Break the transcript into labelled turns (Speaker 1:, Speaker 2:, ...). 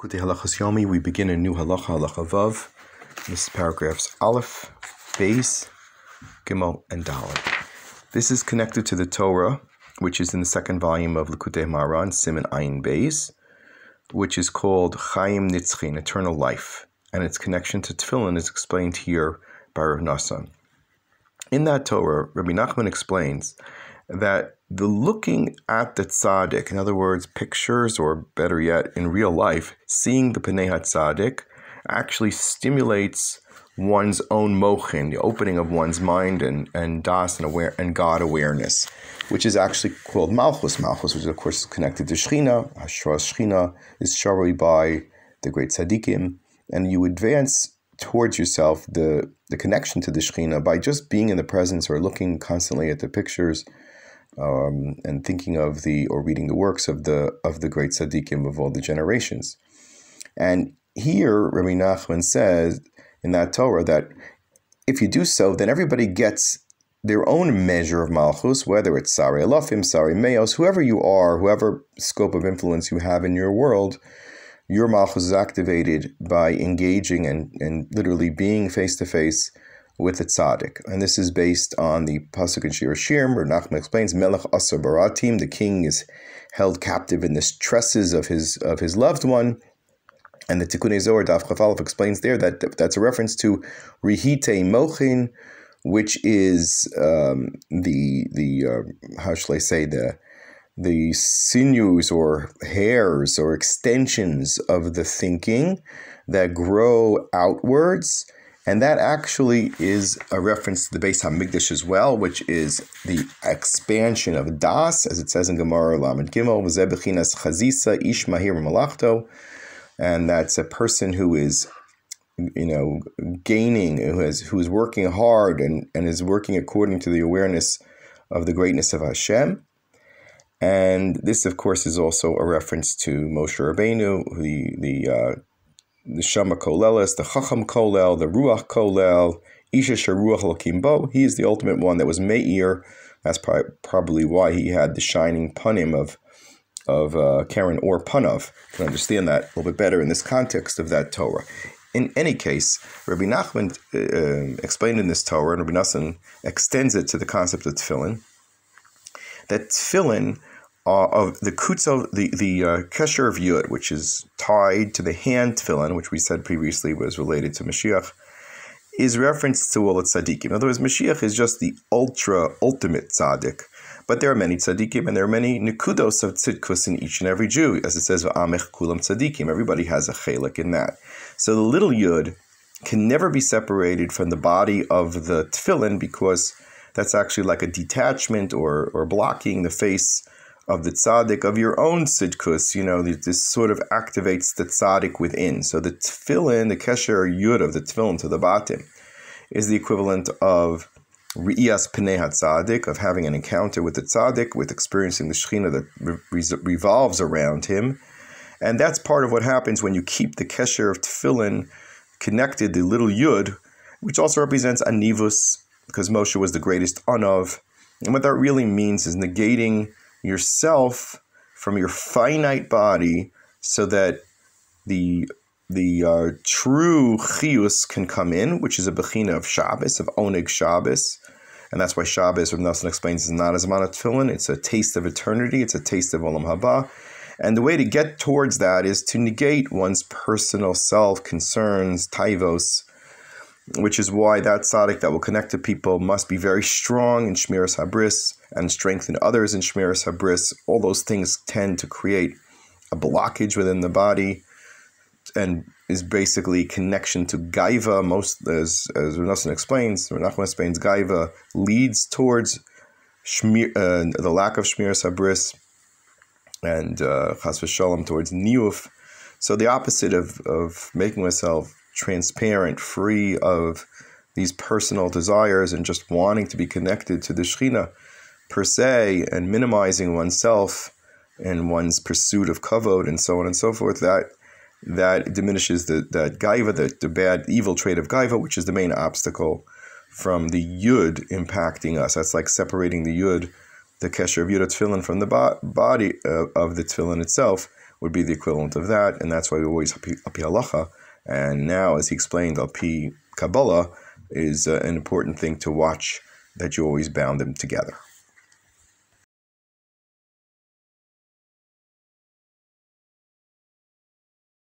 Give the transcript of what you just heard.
Speaker 1: Kuti Halachas Yomi, we begin a new halacha, halacha vav. This is paragraphs Aleph, Beis, Gimel, and Dalit. This is connected to the Torah, which is in the second volume of Likutei Maran, Simon Ayin Beis, which is called Chaim Nitzchin, Eternal Life, and its connection to Tefillin is explained here by Rav Nassan. In that Torah, Rabbi Nachman explains that the looking at the tzaddik, in other words, pictures, or better yet, in real life, seeing the Pnei tzaddik, actually stimulates one's own mochin, the opening of one's mind and, and das and, aware, and God awareness, which is actually called malchus. Malchus, which of course, is connected to Shechina. Hashra Shechina is sharoi by the great tzaddikim. And you advance towards yourself the, the connection to the Shechina by just being in the presence or looking constantly at the pictures um, and thinking of the or reading the works of the of the great tzaddikim of all the generations. And here, Rabbi Nachman says in that Torah that if you do so, then everybody gets their own measure of malchus, whether it's sari alafim, sari meos, whoever you are, whoever scope of influence you have in your world, your malchus is activated by engaging and, and literally being face to face with a tzaddik. And this is based on the Pasuk in Shir Shirim, where Nachman explains, Melech Asar Baratim, the king is held captive in the tresses of his of his loved one. And the Tikkun Ezor Daf Chafalov explains there that that's a reference to Rihite Mochin, which is um, the the uh, how shall I say the the sinews or hairs or extensions of the thinking that grow outwards and that actually is a reference to the base hamigdash as well, which is the expansion of Das, as it says in Gemara Lamed Gimel, Zebechinas Chazisa Ish Mahir Malachto, and that's a person who is, you know, gaining, who is who is working hard and and is working according to the awareness of the greatness of Hashem. And this, of course, is also a reference to Moshe Rabbeinu, the the uh, the Shama Kolelis, the Chacham Kolel, the Ruach Kolel, Isha Sharuach Lakimbo. He is the ultimate one that was Meir. That's probably why he had the shining punim of of uh, Karen or Punov. You can understand that a little bit better in this context of that Torah. In any case, Rabbi Nachman uh, explained in this Torah, and Rabbi Nassan extends it to the concept of tefillin, that tefillin uh, of the kutzel, the the uh, kesher of yud, which is tied to the hand tefillin, which we said previously was related to Mashiach, is referenced to all the tzaddikim. In other words, Mashiach is just the ultra ultimate tzaddik, but there are many tzaddikim and there are many nikudos of tzidkus in each and every Jew, as it says v'amech kulam tzaddikim. Everybody has a chelik in that. So the little yud can never be separated from the body of the tefillin because that's actually like a detachment or or blocking the face of the tzaddik, of your own sidkus, you know, this sort of activates the tzaddik within. So the tefillin, the kesher yud of the tefillin to the batim, is the equivalent of riyas pnei tzaddik, of having an encounter with the tzaddik, with experiencing the shechina that re- revolves around him. And that's part of what happens when you keep the kesher of tefillin connected, the little yud, which also represents anivus, because Moshe was the greatest anav, And what that really means is negating yourself from your finite body so that the the uh, true chiyus can come in, which is a bechina of Shabbos, of onig Shabbos. And that's why Shabbos, Rav Nelson explains, is not as a tefillin. It's a taste of eternity. It's a taste of olam haba. And the way to get towards that is to negate one's personal self, concerns, taivos, which is why that tzaddik that will connect to people must be very strong in Shmiras Habris and strengthen others in Shmiras Habris. All those things tend to create a blockage within the body and is basically connection to gaiva. Most, as, as Renassan explains, Renachman explains, gaiva leads towards shmir, uh, the lack of Shmiras Habris and uh, Chas V'Shalom towards niuf. So the opposite of, of making myself transparent, free of these personal desires and just wanting to be connected to the Shekhinah per se and minimizing oneself and one's pursuit of kavod and so on and so forth, that that diminishes the the gaiva, the, the bad evil trait of gaiva, which is the main obstacle from the yud impacting us. That's like separating the yud, the kesher of yud tefillin from the bo- body uh, of the tefillin itself would be the equivalent of that, and that's why we always happy halacha and now, as he explained, Al P. Kabbalah is uh, an important thing to watch that you always bound them together.